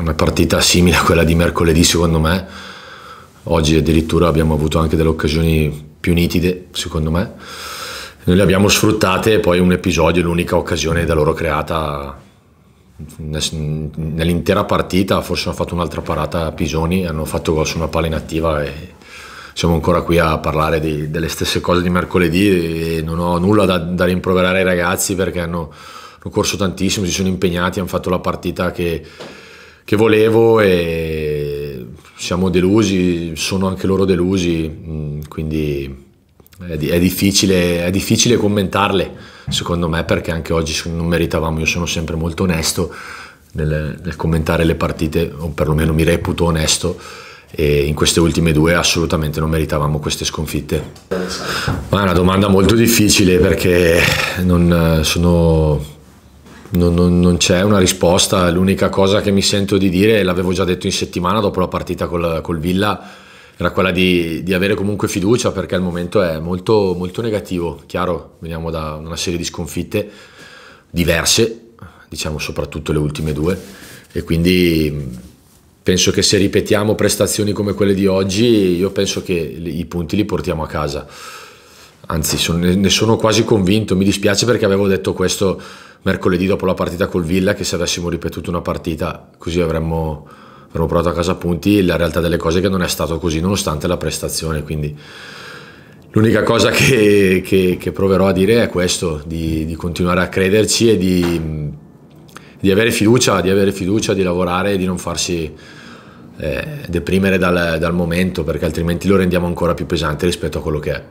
una partita simile a quella di mercoledì secondo me, oggi addirittura abbiamo avuto anche delle occasioni più nitide secondo me, noi le abbiamo sfruttate e poi un episodio, l'unica occasione da loro creata nell'intera partita, forse hanno fatto un'altra parata a Pisoni, hanno fatto gol su una palla inattiva e siamo ancora qui a parlare di, delle stesse cose di mercoledì e non ho nulla da, da rimproverare ai ragazzi perché hanno, hanno corso tantissimo, si sono impegnati, hanno fatto la partita che che volevo e siamo delusi, sono anche loro delusi, mm, quindi è, è, difficile, è difficile commentarle secondo me perché anche oggi non meritavamo, io sono sempre molto onesto nel, nel commentare le partite, o perlomeno mi reputo onesto e in queste ultime due assolutamente non meritavamo queste sconfitte. Ma è una domanda molto difficile perché non sono non, non, non, c'è una risposta. L'unica cosa che mi sento di dire, l'avevo già detto in settimana dopo la partita col, col Villa, era quella di, di, avere comunque fiducia perché al momento è molto, molto negativo. Chiaro, veniamo da una serie di sconfitte diverse, diciamo soprattutto le ultime due, e quindi penso che se ripetiamo prestazioni come quelle di oggi, io penso che i punti li portiamo a casa anzi son, ne sono quasi convinto, mi dispiace perché avevo detto questo mercoledì dopo la partita col Villa che se avessimo ripetuto una partita così avremmo, avremmo portato a casa punti, la realtà delle cose è che non è stato così nonostante la prestazione, quindi l'unica cosa che, che, che proverò a dire è questo, di, di continuare a crederci e di, di, avere fiducia, di avere fiducia, di lavorare e di non farsi... Eh, deprimere dal, dal momento perché altrimenti lo rendiamo ancora più pesante rispetto a quello che è.